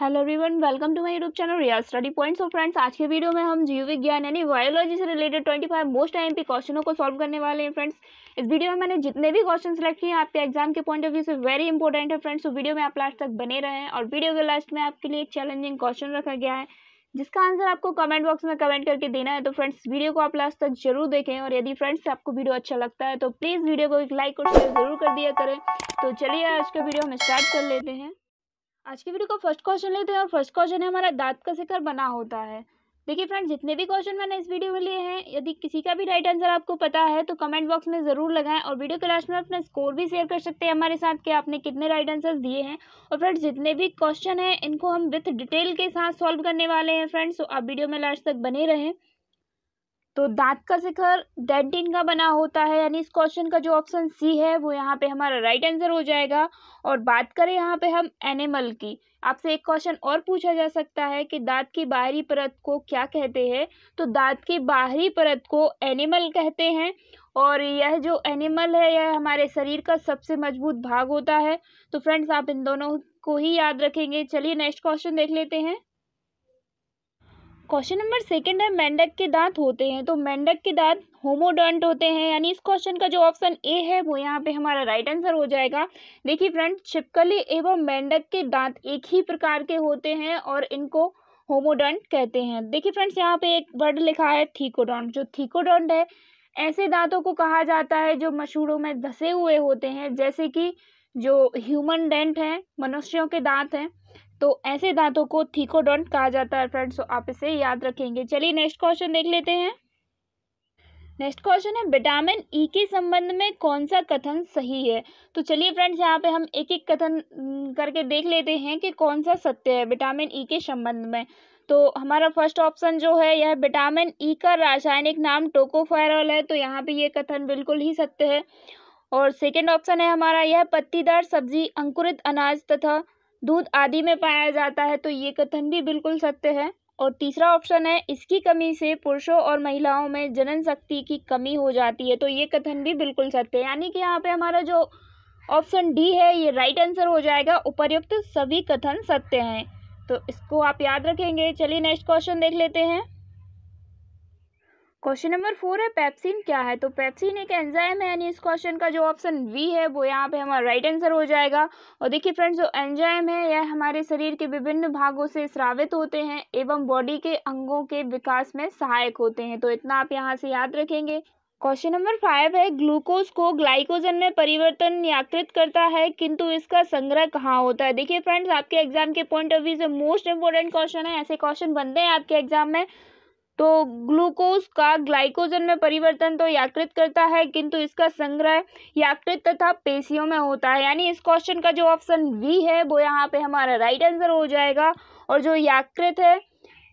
hello everyone welcome to my YouTube channel real study points और friends आज के video में हम जीव विज्ञान यानी वायोलॉजी से रिलेटेड 25 मोस्ट आईएमपी क्वेश्चनों को सॉल्व करने वाले हैं फ्रेंड्स इस वीडियो में मैंने जितने भी क्वेश्चन सेलेक्ट किए हैं आपके एग्जाम के पॉइंट ऑफ व्यू से वेरी इंपॉर्टेंट है फ्रेंड्स तो वीडियो में आप लास्ट तक बने रहे हैं और वीडियो के लास्ट में आपके लिए एक चैलेंजिंग क्वेश्चन रखा गया है जिसका आंसर आपको कमेंट बॉक्स में कमेंट करके देना है तो फ्रेंड्स वीडियो को आप लास्ट तक जरूर देखें और यदि फ्रेंड्स आपको वीडियो अच्छा लगता है तो प्लीज़ वीडियो को एक लाइक और शेयर जरूर कर दिया करें तो चलिए आज का वीडियो हम स्टार्ट कर लेते हैं आज के वीडियो का फर्स्ट क्वेश्चन लेते हैं और फर्स्ट क्वेश्चन है हमारा दांत का शिखर बना होता है देखिए फ्रेंड्स जितने भी क्वेश्चन मैंने इस वीडियो में लिए हैं यदि किसी का भी राइट आंसर आपको पता है तो कमेंट बॉक्स में ज़रूर लगाएं और वीडियो के लास्ट में अपना स्कोर भी शेयर कर सकते हैं हमारे साथ कि आपने कितने राइट आंसर्स दिए हैं और फ्रेंड्स जितने भी क्वेश्चन हैं इनको हम विथ डिटेल के साथ सॉल्व करने वाले हैं फ्रेंड्स तो आप वीडियो में लास्ट तक बने रहें तो दांत का शिखर डेंटिन का बना होता है यानी इस क्वेश्चन का जो ऑप्शन सी है वो यहाँ पे हमारा राइट आंसर हो जाएगा और बात करें यहाँ पे हम एनिमल की आपसे एक क्वेश्चन और पूछा जा सकता है कि दांत की बाहरी परत को क्या कहते हैं तो दांत की बाहरी परत को एनिमल कहते हैं और यह जो एनिमल है यह हमारे शरीर का सबसे मजबूत भाग होता है तो फ्रेंड्स आप इन दोनों को ही याद रखेंगे चलिए नेक्स्ट क्वेश्चन देख लेते हैं क्वेश्चन नंबर सेकंड है मेंढक के दांत होते हैं तो मेंढक के दांत होमोडोंट होते हैं यानी इस क्वेश्चन का जो ऑप्शन ए है वो यहाँ पे हमारा राइट आंसर हो जाएगा देखिए फ्रेंड छिपकली एवं मेंढक के दांत एक ही प्रकार के होते हैं और इनको होमोडोंट कहते हैं देखिए फ्रेंड्स यहाँ पे एक वर्ड लिखा है थीकोडोंट जो थीकोडोंट है ऐसे दांतों को कहा जाता है जो मशहूरों में धसे हुए होते हैं जैसे कि जो ह्यूमन डेंट है मनुष्यों के दांत हैं तो ऐसे दांतों को थीकोडोंट कहा जाता है फ्रेंड्स तो आप इसे याद रखेंगे चलिए नेक्स्ट क्वेश्चन देख लेते हैं नेक्स्ट क्वेश्चन है विटामिन ई e के संबंध में कौन सा कथन सही है तो चलिए फ्रेंड्स यहाँ पे हम एक एक कथन करके देख लेते हैं कि कौन सा सत्य है विटामिन ई e के संबंध में तो हमारा फर्स्ट ऑप्शन जो है यह विटामिन ई e का रासायनिक नाम टोकोफेरॉल है तो यहाँ पे ये कथन बिल्कुल ही सत्य है और सेकेंड ऑप्शन है हमारा यह पत्तीदार सब्जी अंकुरित अनाज तथा दूध आदि में पाया जाता है तो ये कथन भी बिल्कुल सत्य है और तीसरा ऑप्शन है इसकी कमी से पुरुषों और महिलाओं में जनन शक्ति की कमी हो जाती है तो ये कथन भी बिल्कुल सत्य है यानी कि यहाँ पे हमारा जो ऑप्शन डी है ये राइट आंसर हो जाएगा उपर्युक्त सभी कथन सत्य हैं तो इसको आप याद रखेंगे चलिए नेक्स्ट क्वेश्चन देख लेते हैं क्वेश्चन नंबर फोर है पेप्सिन क्या है तो पेप्सिन एक एंजाइम है यानी इस क्वेश्चन का जो ऑप्शन वी है वो यहाँ पे हमारा राइट आंसर हो जाएगा और देखिए फ्रेंड्स जो एंजाइम है यह हमारे शरीर के विभिन्न भागों से स्रावित होते हैं एवं बॉडी के अंगों के विकास में सहायक होते हैं तो इतना आप यहाँ से याद रखेंगे क्वेश्चन नंबर फाइव है ग्लूकोज को ग्लाइकोजन में परिवर्तन याकृत करता है किंतु इसका संग्रह कहाँ होता है देखिए फ्रेंड्स आपके एग्जाम के पॉइंट ऑफ व्यू से मोस्ट इंपॉर्टेंट क्वेश्चन है ऐसे क्वेश्चन बनते हैं आपके एग्जाम में तो ग्लूकोज का ग्लाइकोजन में परिवर्तन तो याकृत करता है किंतु इसका संग्रह याकृत तथा पेशियों में होता है यानी इस क्वेश्चन का जो ऑप्शन वी है वो यहाँ पे हमारा राइट आंसर हो जाएगा और जो याकृत है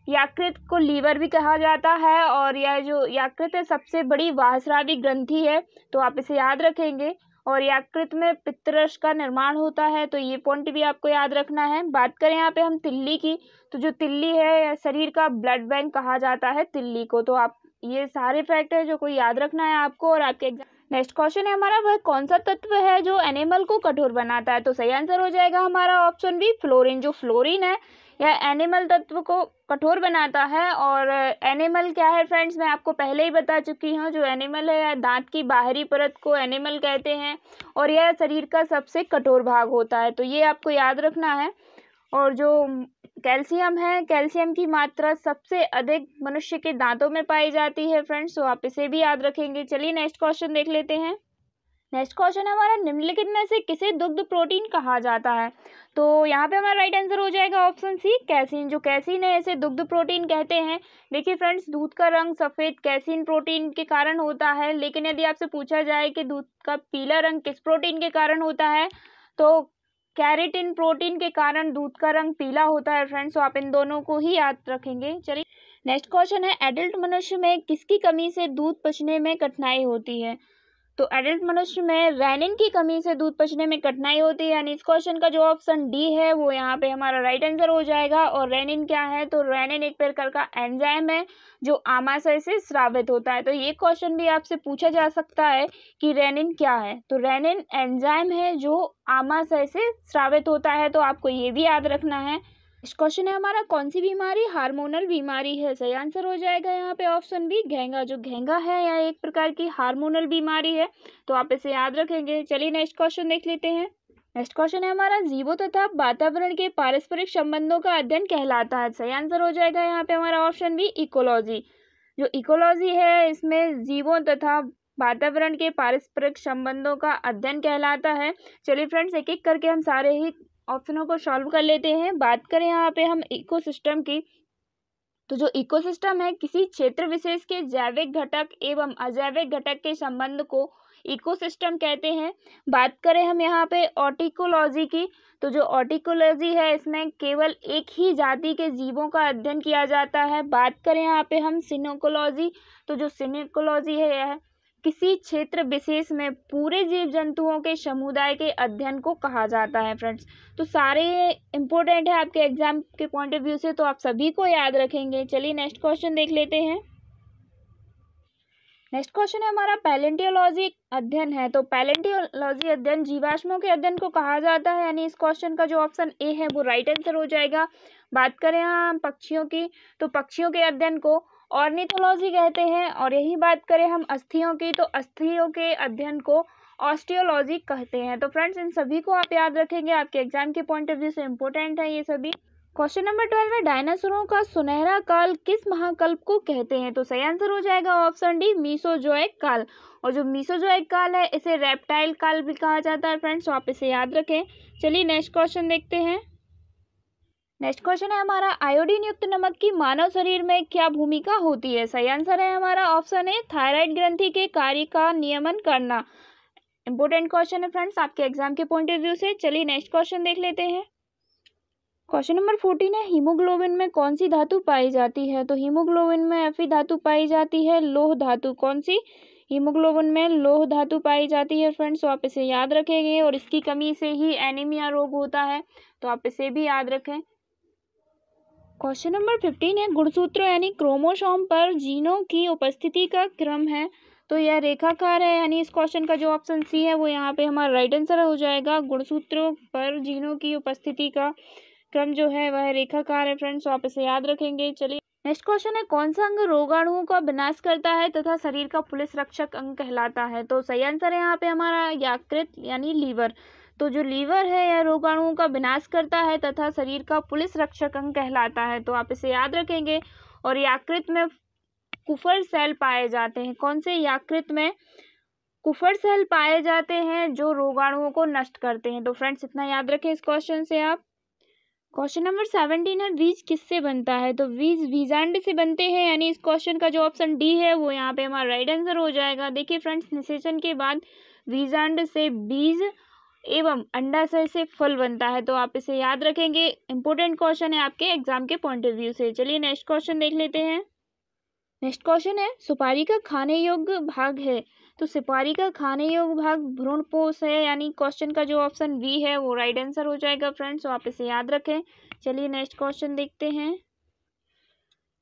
याकृत को लीवर भी कहा जाता है और यह जो याकृत है सबसे बड़ी वाहस्रावी ग्रंथि है तो आप इसे याद रखेंगे और याकृत में पितरस का निर्माण होता है तो ये पॉइंट भी आपको याद रखना है बात करें यहाँ पे हम तिल्ली की तो जो तिल्ली है शरीर का ब्लड बैंक कहा जाता है तिल्ली को तो आप ये सारे फैक्ट है जो को याद रखना है आपको और आपके एग्जाम नेक्स्ट क्वेश्चन है हमारा वह कौन सा तत्व है जो एनिमल को कठोर बनाता है तो सही आंसर हो जाएगा हमारा ऑप्शन बी फ्लोरिन जो फ्लोरिन है यह एनिमल तत्व को कठोर बनाता है और एनिमल क्या है फ्रेंड्स मैं आपको पहले ही बता चुकी हूँ जो एनिमल है दांत की बाहरी परत को एनिमल कहते हैं और यह शरीर का सबसे कठोर भाग होता है तो ये आपको याद रखना है और जो कैल्शियम है कैल्शियम की मात्रा सबसे अधिक मनुष्य के दांतों में पाई जाती है फ्रेंड्स तो आप इसे भी याद रखेंगे चलिए नेक्स्ट क्वेश्चन देख लेते हैं नेक्स्ट क्वेश्चन है हमारा निम्नलिखित में से किसे दुग्ध प्रोटीन कहा जाता है तो यहाँ पे हमारा राइट आंसर हो जाएगा ऑप्शन सी कैसीन जो कैसीन है इसे दुग्ध प्रोटीन कहते हैं देखिए फ्रेंड्स दूध का रंग सफ़ेद कैसीन प्रोटीन के कारण होता है लेकिन यदि आपसे पूछा जाए कि दूध का पीला रंग किस प्रोटीन के कारण होता है तो कैरेटिन प्रोटीन के कारण दूध का रंग पीला होता है फ्रेंड्स तो आप इन दोनों को ही याद रखेंगे चलिए नेक्स्ट क्वेश्चन है एडल्ट मनुष्य में किसकी कमी से दूध पचने में कठिनाई होती है तो एडल्ट मनुष्य में रैनिन की कमी से दूध पचने में कठिनाई होती है यानी इस क्वेश्चन का जो ऑप्शन डी है वो यहाँ पे हमारा राइट आंसर हो जाएगा और रैनिन क्या है तो रैनिन एक प्रकार का एंजाइम है जो आमाशय से श्रावित होता है तो ये क्वेश्चन भी आपसे पूछा जा सकता है कि रैनिन क्या है तो रैनिन एंजाइम है जो आमाशय से श्रावित होता है तो आपको ये भी याद रखना है इस क्वेश्चन है हमारा कौन सी बीमारी हार्मोनल बीमारी है सही आंसर हो जाएगा यहाँ पे ऑप्शन बी घेंगा जो घेंगा है या एक प्रकार की हार्मोनल बीमारी है तो आप इसे याद रखेंगे चलिए नेक्स्ट क्वेश्चन देख लेते हैं नेक्स्ट क्वेश्चन है हमारा जीवो तथा वातावरण के पारस्परिक संबंधों का अध्ययन कहलाता है सही आंसर हो जाएगा यहाँ पे हमारा ऑप्शन बी इकोलॉजी जो इकोलॉजी है इसमें जीवों तथा वातावरण के पारस्परिक संबंधों का अध्ययन कहलाता है चलिए फ्रेंड्स एक एक करके हम सारे ही ऑप्शनों को सॉल्व कर लेते हैं बात करें यहाँ पे हम इकोसिस्टम की तो जो इकोसिस्टम है किसी क्षेत्र विशेष के जैविक घटक एवं अजैविक घटक के संबंध को इकोसिस्टम कहते हैं बात करें हम यहाँ पे ऑटिकोलॉजी की तो जो ऑटिकोलॉजी है इसमें केवल एक ही जाति के जीवों का अध्ययन किया जाता है बात करें यहाँ पे हम सिनोकोलॉजी तो जो सिनोकोलॉजी है यह किसी क्षेत्र विशेष में पूरे जीव जंतुओं के समुदाय के अध्ययन को कहा जाता है फ्रेंड्स तो सारे इंपॉर्टेंट है आपके एग्जाम के पॉइंट ऑफ व्यू से तो आप सभी को याद रखेंगे चलिए नेक्स्ट क्वेश्चन देख लेते हैं नेक्स्ट क्वेश्चन है हमारा पैलेंटियोलॉजी अध्ययन है तो पैलेंटियोलॉजी अध्ययन जीवाश्मों के अध्ययन को कहा जाता है यानी इस क्वेश्चन का जो ऑप्शन ए है वो राइट आंसर हो जाएगा बात करें हम पक्षियों की तो पक्षियों के अध्ययन को ऑर्निथोलॉजी कहते हैं और यही बात करें हम अस्थियों की तो अस्थियों के अध्ययन को ऑस्टियोलॉजी कहते हैं तो फ्रेंड्स इन सभी को आप याद रखेंगे आपके एग्जाम के पॉइंट ऑफ व्यू से इम्पोर्टेंट है ये सभी क्वेश्चन नंबर ट्वेल्व है डायनासोरों का सुनहरा काल किस महाकल्प को कहते हैं तो सही आंसर हो जाएगा ऑप्शन डी एक काल और जो एक काल है इसे रेप्टाइल काल भी कहा जाता है फ्रेंड्स तो आप इसे याद रखें चलिए नेक्स्ट क्वेश्चन देखते हैं नेक्स्ट क्वेश्चन है हमारा आयोडीन युक्त नमक की मानव शरीर में क्या भूमिका होती है सही आंसर है हमारा ऑप्शन है थायराइड ग्रंथि के कार्य का नियमन करना इंपॉर्टेंट क्वेश्चन है फ्रेंड्स आपके एग्जाम के पॉइंट ऑफ व्यू से चलिए नेक्स्ट क्वेश्चन देख लेते हैं क्वेश्चन नंबर फोर्टीन है हीमोग्लोबिन में कौन सी धातु पाई जाती है तो हीमोग्लोबिन में एफी धातु पाई जाती है लोह धातु कौन सी हीमोग्लोबिन में लोह धातु पाई जाती है फ्रेंड्स तो आप इसे याद रखेंगे और इसकी कमी से ही एनीमिया रोग होता है तो आप इसे भी याद रखें क्वेश्चन नंबर फिफ्टीन है गुणसूत्रों यानी क्रोमोसोम पर जीनों की उपस्थिति का क्रम है तो यह रेखाकार है यानी इस क्वेश्चन का जो ऑप्शन सी है वो यहाँ पे हमारा राइट आंसर हो जाएगा गुणसूत्रों पर जीनों की उपस्थिति का क्रम जो है वह रेखाकार है फ्रेंड्स तो आप इसे याद रखेंगे चलिए नेक्स्ट क्वेश्चन है कौन सा अंग रोगाणुओं का विनाश करता है तथा शरीर का पुलिस रक्षक अंग कहलाता है तो सही आंसर है यहाँ पे हमारा याकृत यानी लीवर तो जो लीवर है यह रोगाणुओं का विनाश करता है तथा शरीर का पुलिस रक्षक अंग कहलाता है तो आप इसे याद रखेंगे और याकृत में कुफर सेल पाए जाते हैं कौन से याकृत में कुफर सेल पाए जाते हैं जो रोगाणुओं को नष्ट करते हैं तो फ्रेंड्स इतना याद रखें इस क्वेश्चन से आप क्वेश्चन नंबर सेवनटीन है बीज किससे बनता है तो बीज बीजांड से बनते हैं यानी इस क्वेश्चन का जो ऑप्शन डी है वो यहाँ पे हमारा राइट आंसर हो जाएगा देखिए फ्रेंड्स निषेचन के बाद बीजांड से बीज एवं अंडाशय से फल बनता है तो आप इसे याद रखेंगे इंपॉर्टेंट क्वेश्चन है आपके एग्जाम के पॉइंट ऑफ व्यू से चलिए नेक्स्ट क्वेश्चन देख लेते हैं नेक्स्ट क्वेश्चन है सुपारी का खाने योग्य भाग है तो सुपारी का खाने योग्य भाग भ्रूणपोष है यानी क्वेश्चन का जो ऑप्शन बी है वो राइट आंसर हो जाएगा फ्रेंड्स तो आप इसे याद रखें चलिए नेक्स्ट क्वेश्चन देखते हैं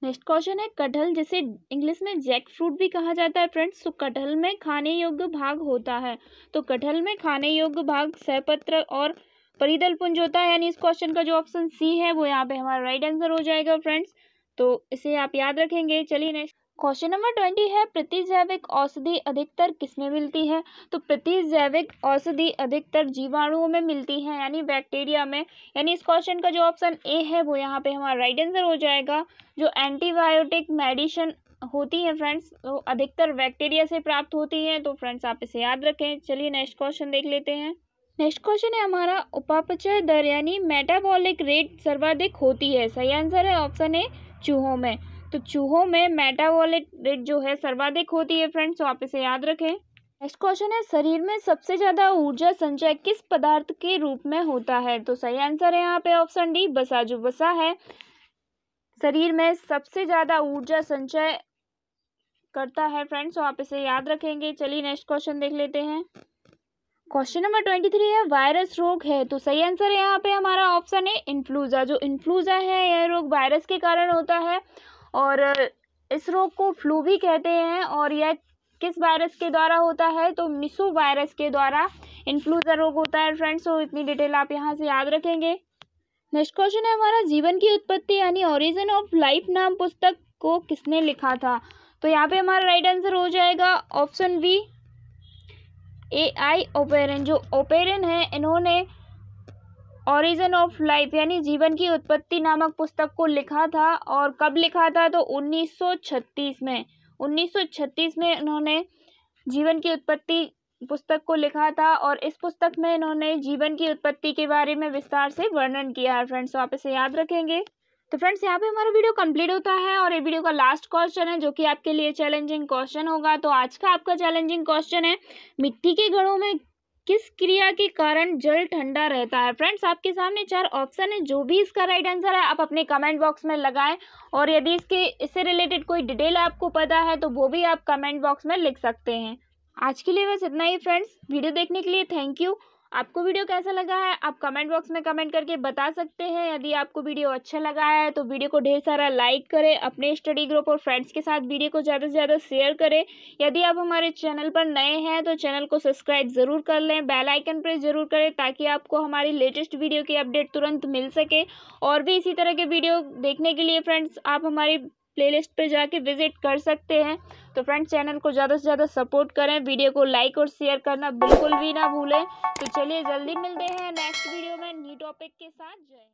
नेक्स्ट क्वेश्चन है कटहल जिसे इंग्लिश में जैक फ्रूट भी कहा जाता है फ्रेंड्स तो कटहल में खाने योग्य भाग होता है तो कटहल में खाने योग्य भाग सहपत्र और परिदल पुंज होता है यानी इस क्वेश्चन का जो ऑप्शन सी है वो यहाँ पे हमारा राइट आंसर हो जाएगा फ्रेंड्स तो इसे आप याद रखेंगे चलिए नेक्स्ट क्वेश्चन नंबर ट्वेंटी है प्रतिजैविक औषधि अधिकतर किसमें मिलती है तो प्रतिजैविक औषधि अधिकतर जीवाणुओं में मिलती है यानी बैक्टीरिया में यानी इस क्वेश्चन का जो ऑप्शन ए है वो यहाँ पे हमारा राइट आंसर हो जाएगा जो एंटीबायोटिक मेडिसिन होती है फ्रेंड्स वो अधिकतर बैक्टीरिया से प्राप्त होती है तो फ्रेंड्स आप इसे याद रखें चलिए नेक्स्ट क्वेश्चन देख लेते हैं नेक्स्ट क्वेश्चन है हमारा उपापचय दर यानी मेटाबॉलिक रेट सर्वाधिक होती है सही आंसर है ऑप्शन ए चूहों में तो चूहों में मेटाबॉलिक रेट जो है सर्वाधिक होती है फ्रेंड्स तो आप इसे याद रखें नेक्स्ट क्वेश्चन है शरीर में सबसे ज़्यादा ऊर्जा संचय किस पदार्थ के रूप में होता है तो सही आंसर है यहाँ पे ऑप्शन डी बसा जो बसा है शरीर में सबसे ज़्यादा ऊर्जा संचय करता है फ्रेंड्स तो आप इसे याद रखेंगे चलिए नेक्स्ट क्वेश्चन देख लेते हैं क्वेश्चन नंबर ट्वेंटी थ्री है वायरस रोग है तो सही आंसर है यहाँ पे हमारा ऑप्शन है इन्फ्लूज़ा जो इन्फ्लूज़ा है यह रोग वायरस के कारण होता है और इस रोग को फ्लू भी कहते हैं और यह किस वायरस के द्वारा होता है तो मिसो वायरस के द्वारा इन्फ्लूजा रोग होता है फ्रेंड्स तो इतनी डिटेल आप यहाँ से याद रखेंगे नेक्स्ट क्वेश्चन है हमारा जीवन की उत्पत्ति यानी ओरिजिन ऑफ लाइफ नाम पुस्तक को किसने लिखा था तो यहाँ पे हमारा राइट आंसर हो जाएगा option B A I operon जो ओपेरन है इन्होंने ओरिजिन ऑफ लाइफ यानी जीवन की उत्पत्ति नामक पुस्तक को लिखा था और कब लिखा था तो 1936 में 1936 में इन्होंने जीवन की उत्पत्ति पुस्तक को लिखा था और इस पुस्तक में इन्होंने जीवन की उत्पत्ति के बारे में विस्तार से वर्णन किया है फ्रेंड्स तो आप इसे याद रखेंगे तो फ्रेंड्स यहाँ पे हमारा वीडियो कंप्लीट होता है और ये वीडियो का लास्ट क्वेश्चन है जो कि आपके लिए चैलेंजिंग क्वेश्चन होगा तो आज का आपका चैलेंजिंग क्वेश्चन है मिट्टी के घड़ों में किस क्रिया के कारण जल ठंडा रहता है फ्रेंड्स आपके सामने चार ऑप्शन है जो भी इसका राइट आंसर है आप अपने कमेंट बॉक्स में लगाएं और यदि इसके इससे रिलेटेड कोई डिटेल आपको पता है तो वो भी आप कमेंट बॉक्स में लिख सकते हैं आज के लिए बस इतना ही फ्रेंड्स वीडियो देखने के लिए थैंक यू आपको वीडियो कैसा लगा है आप कमेंट बॉक्स में कमेंट करके बता सकते हैं यदि आपको वीडियो अच्छा लगा है तो वीडियो को ढेर सारा लाइक करें अपने स्टडी ग्रुप और फ्रेंड्स के साथ वीडियो को ज़्यादा से ज़्यादा शेयर करें यदि आप हमारे चैनल पर नए हैं तो चैनल को सब्सक्राइब ज़रूर कर लें बेल आइकन प्रेस ज़रूर करें ताकि आपको हमारी लेटेस्ट वीडियो की अपडेट तुरंत मिल सके और भी इसी तरह के वीडियो देखने के लिए फ्रेंड्स आप हमारी प्लेलिस्ट पे जाके विजिट कर सकते हैं तो फ्रेंड्स चैनल को ज़्यादा से ज़्यादा सपोर्ट करें वीडियो को लाइक और शेयर करना बिल्कुल भी ना भूलें तो चलिए जल्दी मिलते हैं नेक्स्ट वीडियो में न्यू टॉपिक के साथ जय